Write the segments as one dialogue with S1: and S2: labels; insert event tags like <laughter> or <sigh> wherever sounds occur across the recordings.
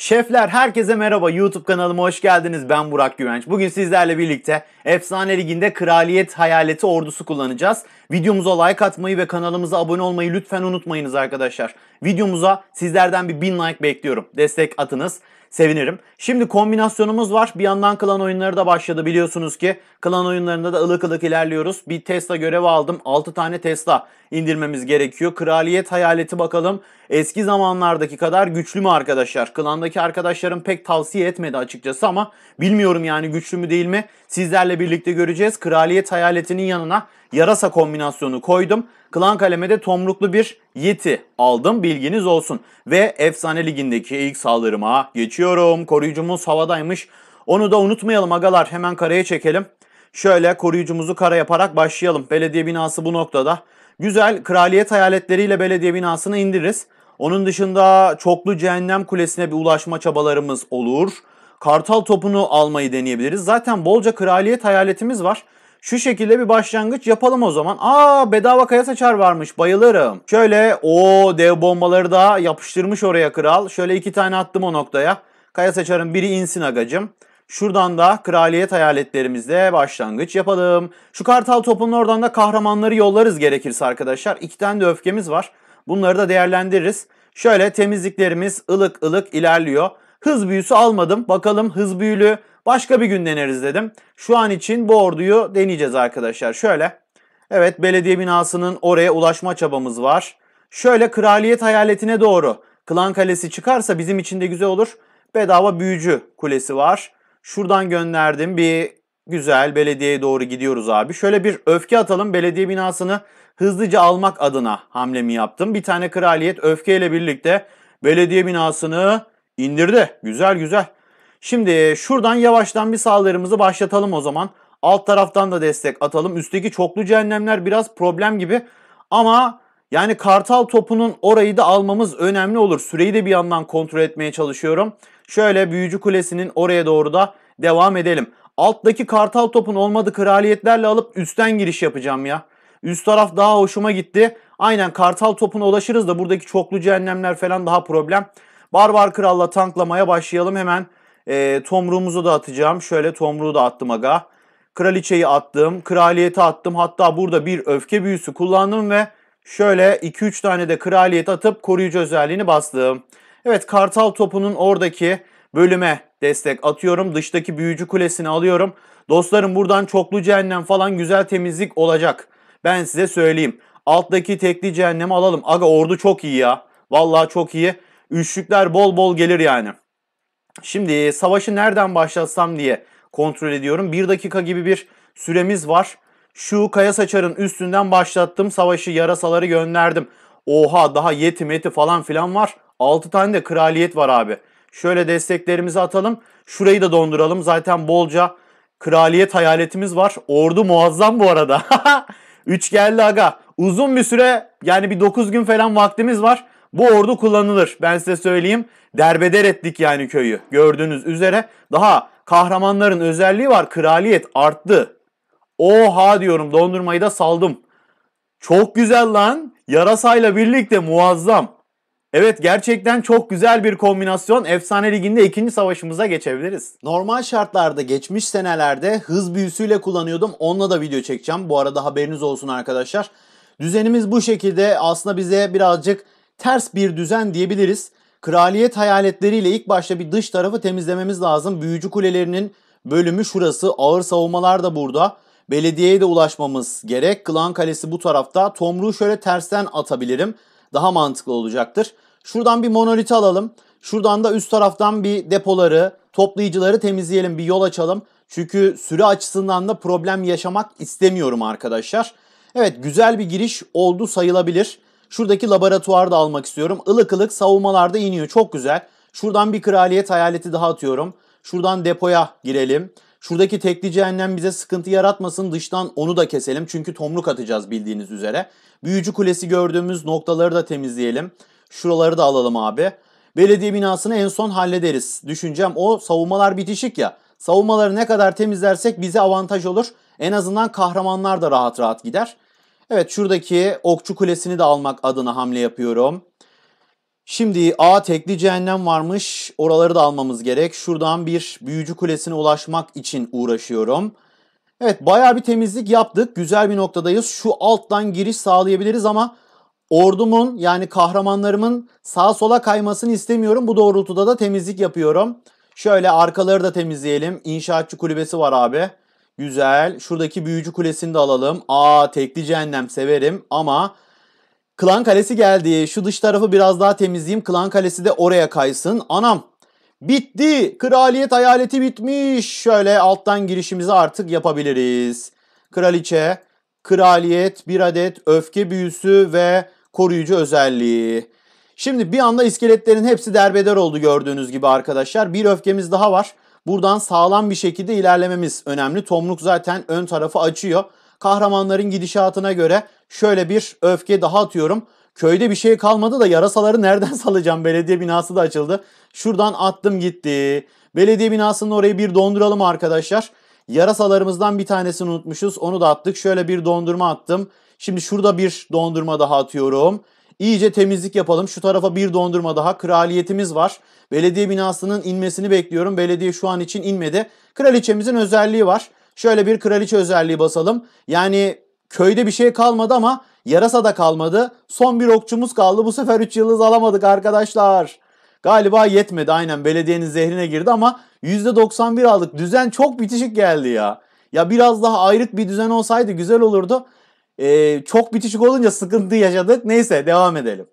S1: Şefler herkese merhaba YouTube kanalıma hoş geldiniz. Ben Burak Güvenç. Bugün sizlerle birlikte Efsane Ligi'nde Kraliyet Hayaleti ordusu kullanacağız. Videomuza like atmayı ve kanalımıza abone olmayı lütfen unutmayınız arkadaşlar. Videomuza sizlerden bir bin like bekliyorum. Destek atınız sevinirim. Şimdi kombinasyonumuz var. Bir yandan klan oyunları da başladı biliyorsunuz ki. Klan oyunlarında da ılık ılık ilerliyoruz. Bir Tesla görevi aldım. 6 tane Tesla indirmemiz gerekiyor. Kraliyet hayaleti bakalım eski zamanlardaki kadar güçlü mü arkadaşlar? Klandaki arkadaşlarım pek tavsiye etmedi açıkçası ama bilmiyorum yani güçlü mü değil mi? Sizlerle birlikte göreceğiz. Kraliyet hayaletinin yanına yarasa kombinasyonu koydum. Klan kaleme de tomruklu bir yeti aldım bilginiz olsun. Ve efsane ligindeki ilk saldırıma geçiyorum. Koruyucumuz havadaymış. Onu da unutmayalım agalar hemen karaya çekelim. Şöyle koruyucumuzu kara yaparak başlayalım. Belediye binası bu noktada. Güzel kraliyet hayaletleriyle belediye binasını indiririz. Onun dışında çoklu cehennem kulesine bir ulaşma çabalarımız olur. Kartal topunu almayı deneyebiliriz. Zaten bolca kraliyet hayaletimiz var. Şu şekilde bir başlangıç yapalım o zaman. Aa bedava kaya saçar varmış bayılırım. Şöyle o dev bombaları da yapıştırmış oraya kral. Şöyle iki tane attım o noktaya. Kaya saçarın biri insin agacım. Şuradan da kraliyet hayaletlerimizle başlangıç yapalım. Şu kartal topunun oradan da kahramanları yollarız gerekirse arkadaşlar. İki tane de öfkemiz var. Bunları da değerlendiririz. Şöyle temizliklerimiz ılık ılık ilerliyor. Hız büyüsü almadım. Bakalım hız büyülü Başka bir gün deneriz dedim. Şu an için bu orduyu deneyeceğiz arkadaşlar. Şöyle. Evet belediye binasının oraya ulaşma çabamız var. Şöyle kraliyet hayaletine doğru. Klan kalesi çıkarsa bizim için de güzel olur. Bedava büyücü kulesi var. Şuradan gönderdim bir güzel belediyeye doğru gidiyoruz abi. Şöyle bir öfke atalım belediye binasını hızlıca almak adına hamlemi yaptım. Bir tane kraliyet öfkeyle birlikte belediye binasını indirdi. Güzel güzel. Şimdi şuradan yavaştan bir saldırımızı başlatalım o zaman. Alt taraftan da destek atalım. Üstteki çoklu cehennemler biraz problem gibi. Ama yani kartal topunun orayı da almamız önemli olur. Süreyi de bir yandan kontrol etmeye çalışıyorum. Şöyle büyücü kulesinin oraya doğru da devam edelim. Alttaki kartal topun olmadı kraliyetlerle alıp üstten giriş yapacağım ya. Üst taraf daha hoşuma gitti. Aynen kartal topuna ulaşırız da buradaki çoklu cehennemler falan daha problem. Barbar kralla tanklamaya başlayalım hemen. E, tomruğumuzu da atacağım. Şöyle tomruğu da attım aga. Kraliçeyi attım. Kraliyeti attım. Hatta burada bir öfke büyüsü kullandım ve şöyle 2-3 tane de kraliyet atıp koruyucu özelliğini bastım. Evet kartal topunun oradaki bölüme destek atıyorum. Dıştaki büyücü kulesini alıyorum. Dostlarım buradan çoklu cehennem falan güzel temizlik olacak. Ben size söyleyeyim. Alttaki tekli cehennemi alalım. Aga ordu çok iyi ya. Vallahi çok iyi. Üçlükler bol bol gelir yani. Şimdi savaşı nereden başlatsam diye kontrol ediyorum. Bir dakika gibi bir süremiz var. Şu kaya saçarın üstünden başlattım. Savaşı yarasaları gönderdim. Oha daha yeti meti falan filan var. 6 tane de kraliyet var abi. Şöyle desteklerimizi atalım. Şurayı da donduralım. Zaten bolca kraliyet hayaletimiz var. Ordu muazzam bu arada. 3 <laughs> geldi aga. Uzun bir süre yani bir 9 gün falan vaktimiz var bu ordu kullanılır. Ben size söyleyeyim derbeder ettik yani köyü. Gördüğünüz üzere daha kahramanların özelliği var. Kraliyet arttı. Oha diyorum dondurmayı da saldım. Çok güzel lan. Yarasayla birlikte muazzam. Evet gerçekten çok güzel bir kombinasyon. Efsane Ligi'nde ikinci savaşımıza geçebiliriz. Normal şartlarda geçmiş senelerde hız büyüsüyle kullanıyordum. Onunla da video çekeceğim. Bu arada haberiniz olsun arkadaşlar. Düzenimiz bu şekilde aslında bize birazcık ters bir düzen diyebiliriz. Kraliyet hayaletleriyle ilk başta bir dış tarafı temizlememiz lazım. Büyücü kulelerinin bölümü şurası. Ağır savunmalar da burada. Belediyeye de ulaşmamız gerek. Klan Kalesi bu tarafta. Tomruğu şöyle tersten atabilirim. Daha mantıklı olacaktır. Şuradan bir monoliti alalım. Şuradan da üst taraftan bir depoları, toplayıcıları temizleyelim. Bir yol açalım. Çünkü süre açısından da problem yaşamak istemiyorum arkadaşlar. Evet güzel bir giriş oldu sayılabilir. Şuradaki laboratuvarda almak istiyorum. Ilık ılık savunmalarda iniyor. Çok güzel. Şuradan bir kraliyet hayaleti daha atıyorum. Şuradan depoya girelim. Şuradaki tekli cehennem bize sıkıntı yaratmasın. Dıştan onu da keselim. Çünkü tomruk atacağız bildiğiniz üzere. Büyücü kulesi gördüğümüz noktaları da temizleyelim. Şuraları da alalım abi. Belediye binasını en son hallederiz. Düşüncem o savunmalar bitişik ya. Savunmaları ne kadar temizlersek bize avantaj olur. En azından kahramanlar da rahat rahat gider. Evet şuradaki okçu kulesini de almak adına hamle yapıyorum. Şimdi A tekli cehennem varmış. Oraları da almamız gerek. Şuradan bir büyücü kulesine ulaşmak için uğraşıyorum. Evet baya bir temizlik yaptık. Güzel bir noktadayız. Şu alttan giriş sağlayabiliriz ama ordumun yani kahramanlarımın sağa sola kaymasını istemiyorum. Bu doğrultuda da temizlik yapıyorum. Şöyle arkaları da temizleyelim. İnşaatçı kulübesi var abi. Güzel. Şuradaki büyücü kulesini de alalım. Aa tekli cehennem severim ama Klan Kalesi geldi. Şu dış tarafı biraz daha temizleyeyim. Klan Kalesi de oraya kaysın. Anam bitti. Kraliyet hayaleti bitmiş. Şöyle alttan girişimizi artık yapabiliriz. Kraliçe, kraliyet, bir adet öfke büyüsü ve koruyucu özelliği. Şimdi bir anda iskeletlerin hepsi derbeder oldu gördüğünüz gibi arkadaşlar. Bir öfkemiz daha var. Buradan sağlam bir şekilde ilerlememiz önemli. Tomruk zaten ön tarafı açıyor. Kahramanların gidişatına göre şöyle bir öfke daha atıyorum. Köyde bir şey kalmadı da yarasaları nereden <laughs> salacağım? Belediye binası da açıldı. Şuradan attım gitti. Belediye binasının orayı bir donduralım arkadaşlar. Yarasalarımızdan bir tanesini unutmuşuz. Onu da attık. Şöyle bir dondurma attım. Şimdi şurada bir dondurma daha atıyorum. İyice temizlik yapalım. Şu tarafa bir dondurma daha. Kraliyetimiz var. Belediye binasının inmesini bekliyorum. Belediye şu an için inmedi. Kraliçemizin özelliği var. Şöyle bir kraliçe özelliği basalım. Yani köyde bir şey kalmadı ama yarasa da kalmadı. Son bir okçumuz kaldı. Bu sefer 3 yıldız alamadık arkadaşlar. Galiba yetmedi aynen belediyenin zehrine girdi ama %91 aldık. Düzen çok bitişik geldi ya. Ya biraz daha ayrık bir düzen olsaydı güzel olurdu. Ee, çok bitişik olunca sıkıntı yaşadık. Neyse devam edelim.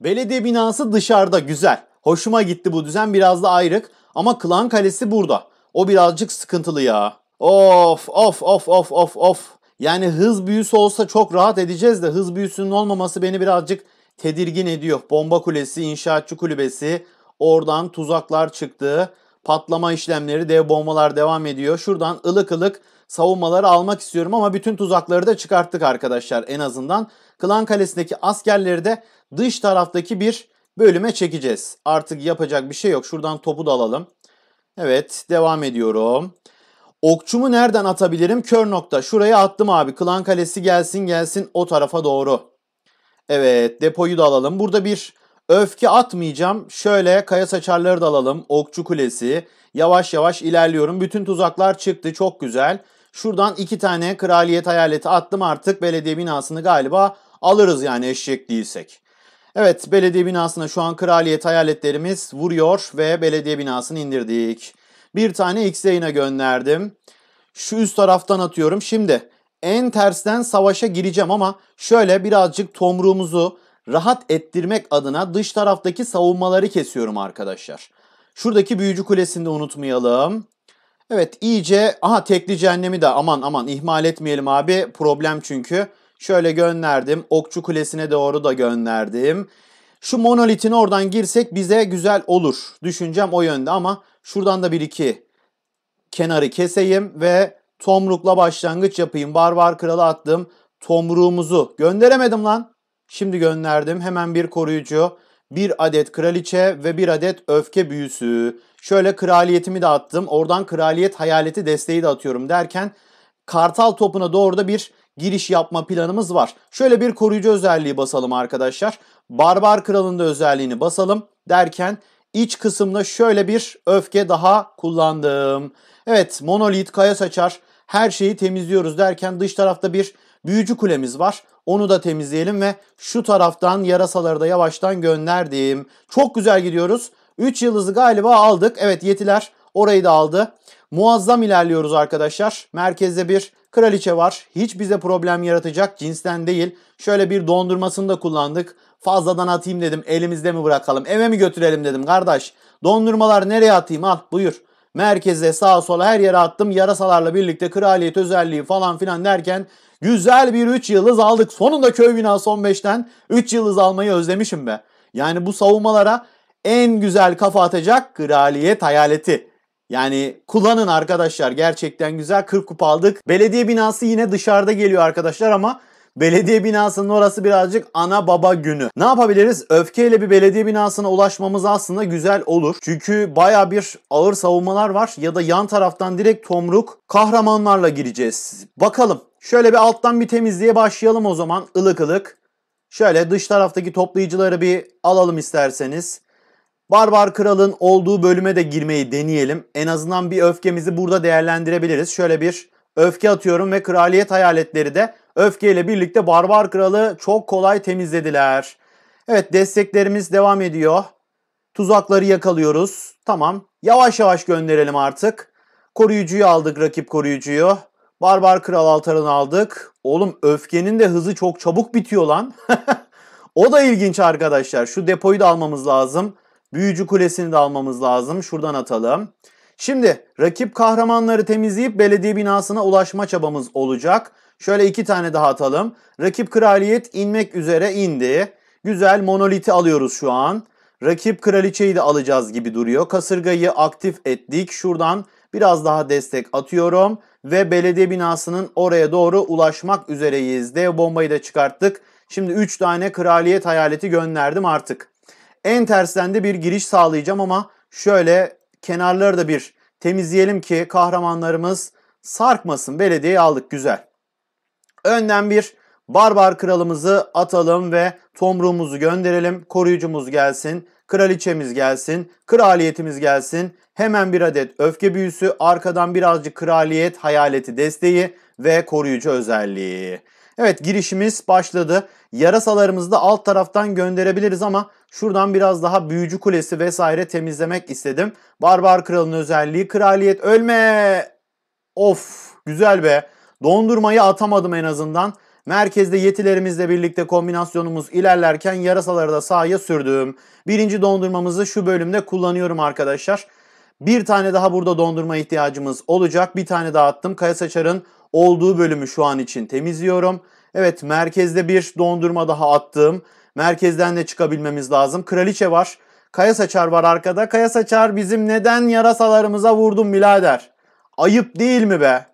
S1: Belediye binası dışarıda güzel. Hoşuma gitti bu düzen biraz da ayrık. Ama Klan Kalesi burada. O birazcık sıkıntılı ya. Of of of of of of. Yani hız büyüsü olsa çok rahat edeceğiz de hız büyüsünün olmaması beni birazcık tedirgin ediyor. Bomba kulesi, inşaatçı kulübesi, oradan tuzaklar çıktı patlama işlemleri, dev bombalar devam ediyor. Şuradan ılık ılık savunmaları almak istiyorum ama bütün tuzakları da çıkarttık arkadaşlar en azından. Klan Kalesi'ndeki askerleri de dış taraftaki bir bölüme çekeceğiz. Artık yapacak bir şey yok. Şuradan topu da alalım. Evet devam ediyorum. Okçumu nereden atabilirim? Kör nokta. Şuraya attım abi. Klan Kalesi gelsin gelsin o tarafa doğru. Evet depoyu da alalım. Burada bir Öfke atmayacağım. Şöyle kaya saçarları da alalım. Okçu kulesi. Yavaş yavaş ilerliyorum. Bütün tuzaklar çıktı. Çok güzel. Şuradan iki tane kraliyet hayaleti attım artık. Belediye binasını galiba alırız yani eşek değilsek. Evet belediye binasına şu an kraliyet hayaletlerimiz vuruyor ve belediye binasını indirdik. Bir tane X yayına gönderdim. Şu üst taraftan atıyorum. Şimdi en tersten savaşa gireceğim ama şöyle birazcık tomruğumuzu rahat ettirmek adına dış taraftaki savunmaları kesiyorum arkadaşlar. Şuradaki büyücü kulesini de unutmayalım. Evet iyice aha tekli cehennemi de aman aman ihmal etmeyelim abi problem çünkü. Şöyle gönderdim okçu kulesine doğru da gönderdim. Şu monolitin oradan girsek bize güzel olur. Düşüncem o yönde ama şuradan da bir iki kenarı keseyim ve tomrukla başlangıç yapayım. Barbar kralı attım. Tomruğumuzu gönderemedim lan. Şimdi gönderdim hemen bir koruyucu, bir adet kraliçe ve bir adet öfke büyüsü. Şöyle kraliyetimi de attım. Oradan kraliyet hayaleti desteği de atıyorum derken kartal topuna doğru da bir giriş yapma planımız var. Şöyle bir koruyucu özelliği basalım arkadaşlar. Barbar da özelliğini basalım derken iç kısımda şöyle bir öfke daha kullandım. Evet monolit kaya saçar her şeyi temizliyoruz derken dış tarafta bir büyücü kulemiz var. Onu da temizleyelim ve şu taraftan yarasaları da yavaştan gönderdim. Çok güzel gidiyoruz. 3 yıldızı galiba aldık. Evet yetiler orayı da aldı. Muazzam ilerliyoruz arkadaşlar. Merkezde bir kraliçe var. Hiç bize problem yaratacak cinsten değil. Şöyle bir dondurmasını da kullandık. Fazladan atayım dedim. Elimizde mi bırakalım? Eve mi götürelim dedim kardeş. Dondurmalar nereye atayım? Al buyur. Merkeze sağa sola her yere attım. Yarasalarla birlikte kraliyet özelliği falan filan derken Güzel bir 3 yıldız aldık. Sonunda köy binası 15'ten 3 yıldız almayı özlemişim be. Yani bu savunmalara en güzel kafa atacak kraliyet hayaleti. Yani kullanın arkadaşlar gerçekten güzel 40 kupa aldık. Belediye binası yine dışarıda geliyor arkadaşlar ama belediye binasının orası birazcık ana baba günü. Ne yapabiliriz? Öfkeyle bir belediye binasına ulaşmamız aslında güzel olur. Çünkü baya bir ağır savunmalar var ya da yan taraftan direkt tomruk kahramanlarla gireceğiz. Bakalım Şöyle bir alttan bir temizliğe başlayalım o zaman ılık ılık. Şöyle dış taraftaki toplayıcıları bir alalım isterseniz. Barbar Kral'ın olduğu bölüme de girmeyi deneyelim. En azından bir öfkemizi burada değerlendirebiliriz. Şöyle bir öfke atıyorum ve kraliyet hayaletleri de öfkeyle birlikte Barbar Kral'ı çok kolay temizlediler. Evet desteklerimiz devam ediyor. Tuzakları yakalıyoruz. Tamam yavaş yavaş gönderelim artık. Koruyucuyu aldık rakip koruyucuyu. Barbar Kral Altar'ını aldık. Oğlum öfkenin de hızı çok çabuk bitiyor lan. <laughs> o da ilginç arkadaşlar. Şu depoyu da almamız lazım. Büyücü Kulesi'ni de almamız lazım. Şuradan atalım. Şimdi rakip kahramanları temizleyip belediye binasına ulaşma çabamız olacak. Şöyle iki tane daha atalım. Rakip kraliyet inmek üzere indi. Güzel monoliti alıyoruz şu an. Rakip kraliçeyi de alacağız gibi duruyor. Kasırgayı aktif ettik. Şuradan biraz daha destek atıyorum ve belediye binasının oraya doğru ulaşmak üzereyiz. Dev bombayı da çıkarttık. Şimdi 3 tane kraliyet hayaleti gönderdim artık. En tersten de bir giriş sağlayacağım ama şöyle kenarları da bir temizleyelim ki kahramanlarımız sarkmasın. Belediyeyi aldık güzel. Önden bir barbar kralımızı atalım ve tomruğumuzu gönderelim. Koruyucumuz gelsin. Kraliçemiz gelsin, kraliyetimiz gelsin, hemen bir adet öfke büyüsü, arkadan birazcık kraliyet hayaleti desteği ve koruyucu özelliği. Evet girişimiz başladı. Yarasalarımızı da alt taraftan gönderebiliriz ama şuradan biraz daha büyücü kulesi vesaire temizlemek istedim. Barbar kralın özelliği kraliyet ölme. Of güzel be. Dondurmayı atamadım en azından. Merkezde yetilerimizle birlikte kombinasyonumuz ilerlerken yarasaları da sahaya sürdüm. Birinci dondurmamızı şu bölümde kullanıyorum arkadaşlar. Bir tane daha burada dondurma ihtiyacımız olacak. Bir tane daha attım. Kaya Saçar'ın olduğu bölümü şu an için temizliyorum. Evet merkezde bir dondurma daha attım. Merkezden de çıkabilmemiz lazım. Kraliçe var. Kaya Saçar var arkada. Kaya Saçar bizim neden yarasalarımıza vurdun birader? Ayıp değil mi be?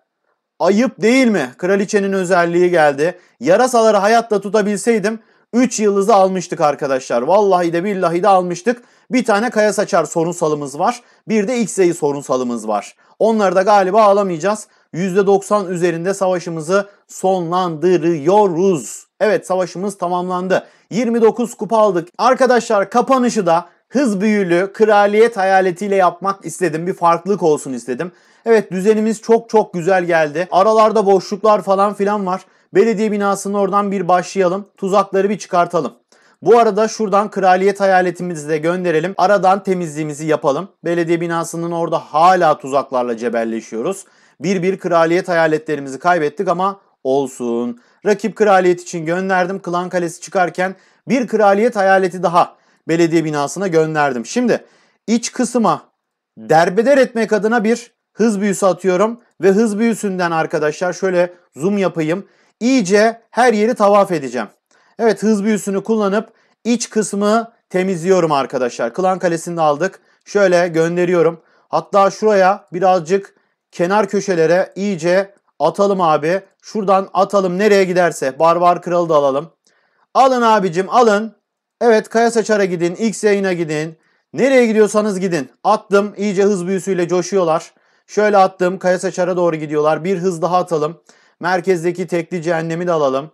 S1: Ayıp değil mi? Kraliçenin özelliği geldi. Yarasaları hayatta tutabilseydim 3 yıldızı almıştık arkadaşlar. Vallahi de billahi de almıştık. Bir tane kaya saçar sorunsalımız var. Bir de X X'eyi sorunsalımız var. Onları da galiba alamayacağız. %90 üzerinde savaşımızı sonlandırıyoruz. Evet savaşımız tamamlandı. 29 kupa aldık. Arkadaşlar kapanışı da hız büyülü kraliyet hayaletiyle yapmak istedim. Bir farklılık olsun istedim. Evet düzenimiz çok çok güzel geldi. Aralarda boşluklar falan filan var. Belediye binasının oradan bir başlayalım. Tuzakları bir çıkartalım. Bu arada şuradan kraliyet hayaletimizi de gönderelim. Aradan temizliğimizi yapalım. Belediye binasının orada hala tuzaklarla cebelleşiyoruz. Bir bir kraliyet hayaletlerimizi kaybettik ama olsun. Rakip kraliyet için gönderdim. Klan kalesi çıkarken bir kraliyet hayaleti daha belediye binasına gönderdim. Şimdi iç kısma derbeder etmek adına bir hız büyüsü atıyorum ve hız büyüsünden arkadaşlar şöyle zoom yapayım. İyice her yeri tavaf edeceğim. Evet hız büyüsünü kullanıp iç kısmı temizliyorum arkadaşlar. Klan kalesini aldık. Şöyle gönderiyorum. Hatta şuraya birazcık kenar köşelere iyice atalım abi. Şuradan atalım nereye giderse. Barbar kralı da alalım. Alın abicim alın. Evet Kaya Saçar'a gidin. X yayına gidin. Nereye gidiyorsanız gidin. Attım. iyice hız büyüsüyle coşuyorlar. Şöyle attım. Kaya Saçar'a doğru gidiyorlar. Bir hız daha atalım. Merkezdeki tekli cehennemi de alalım.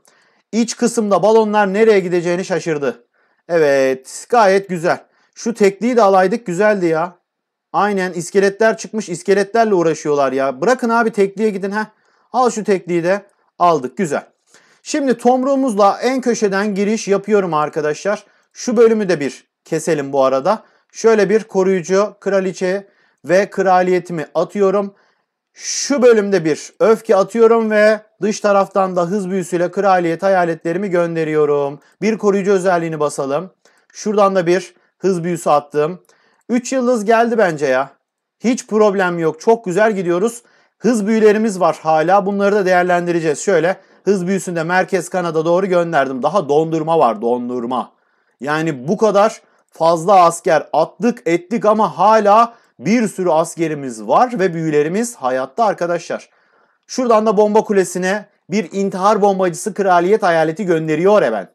S1: İç kısımda balonlar nereye gideceğini şaşırdı. Evet gayet güzel. Şu tekliği de alaydık güzeldi ya. Aynen iskeletler çıkmış iskeletlerle uğraşıyorlar ya. Bırakın abi tekliğe gidin ha. Al şu tekliği de aldık güzel. Şimdi tomruğumuzla en köşeden giriş yapıyorum arkadaşlar. Şu bölümü de bir keselim bu arada. Şöyle bir koruyucu kraliçe ve kraliyetimi atıyorum. Şu bölümde bir öfke atıyorum ve dış taraftan da hız büyüsüyle kraliyet hayaletlerimi gönderiyorum. Bir koruyucu özelliğini basalım. Şuradan da bir hız büyüsü attım. 3 yıldız geldi bence ya. Hiç problem yok. Çok güzel gidiyoruz. Hız büyülerimiz var hala. Bunları da değerlendireceğiz. Şöyle hız büyüsünde merkez kanada doğru gönderdim. Daha dondurma var dondurma. Yani bu kadar fazla asker attık ettik ama hala bir sürü askerimiz var ve büyülerimiz hayatta arkadaşlar. Şuradan da bomba kulesine bir intihar bombacısı kraliyet hayaleti gönderiyor hemen.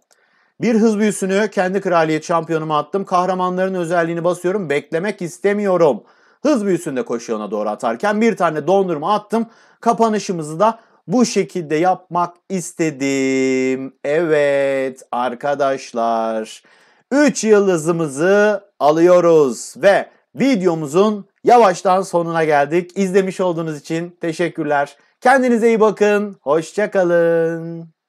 S1: Bir hız büyüsünü kendi kraliyet şampiyonuma attım. Kahramanların özelliğini basıyorum. Beklemek istemiyorum. Hız büyüsünde koşuyona doğru atarken bir tane dondurma attım. Kapanışımızı da bu şekilde yapmak istedim. Evet arkadaşlar. 3 yıldızımızı alıyoruz ve videomuzun yavaştan sonuna geldik. İzlemiş olduğunuz için teşekkürler. Kendinize iyi bakın. Hoşçakalın.